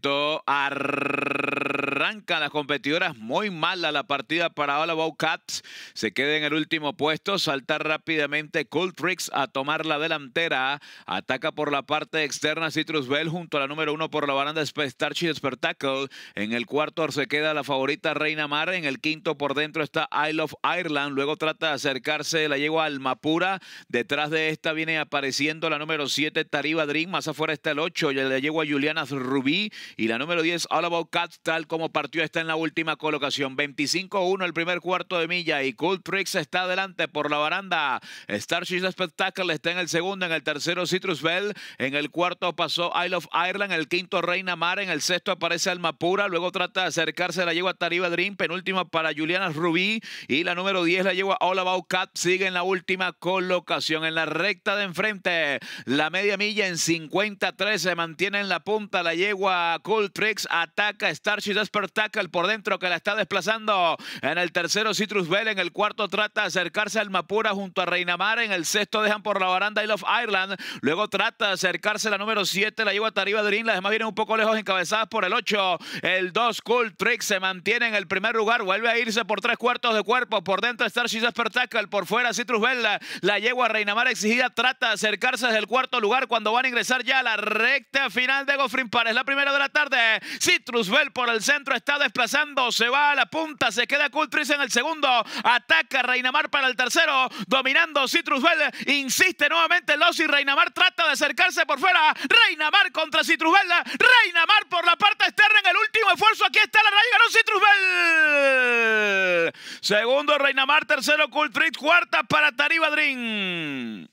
punto. Ar... Arranca las competidoras muy mala la partida para About Cats. Se queda en el último puesto, salta rápidamente Cool Tricks a tomar la delantera. Ataca por la parte externa Citrus Bell junto a la número uno por la baranda Starchy Spectacle. En el cuarto se queda la favorita Reina Mar. En el quinto por dentro está Isle of Ireland. Luego trata de acercarse la yegua Almapura. Detrás de esta viene apareciendo la número 7 Tariba Dream. Más afuera está el 8 la yegua Juliana Rubí. Y la número 10 All Cats tal como partió está en la última colocación. 25-1 el primer cuarto de milla y Cold Tricks está adelante por la baranda. Starship Spectacle está en el segundo, en el tercero Citrus Bell, en el cuarto pasó Isle of Ireland, el quinto Reina Mar, en el sexto aparece Almapura. luego trata de acercarse la yegua Tariba Dream, penúltima para Juliana Rubí y la número 10 la yegua All About Cat sigue en la última colocación. En la recta de enfrente, la media milla en 53 se mantiene en la punta la yegua Cold Tricks, ataca Starship Jasper Tackle por dentro que la está desplazando. En el tercero Citrus Bell, en el cuarto trata de acercarse al Mapura junto a Reinamar. En el sexto dejan por la baranda Isle of Ireland. Luego trata de acercarse la número 7, la lleva Tariba Dream. Las demás vienen un poco lejos encabezadas por el 8. El 2 Cool Trick se mantiene en el primer lugar. Vuelve a irse por tres cuartos de cuerpo. Por dentro Starship Jasper Tackle. Por fuera Citrus Bell. La, yegua Reinamar exigida trata de acercarse desde el cuarto lugar cuando van a ingresar ya a la recta final de para es La primera de la tarde. Citrus Bell por el centro está desplazando, se va a la punta, se queda Cultris en el segundo, ataca Reinamar para el tercero, dominando Citrus Bell, insiste nuevamente Lossi, Reinamar trata de acercarse por fuera, Reinamar contra Citrus Bell, Reinamar por la parte externa en el último esfuerzo, aquí está la de ganó Citrus Bell. Segundo Reinamar, tercero Cultris, cuarta para drin.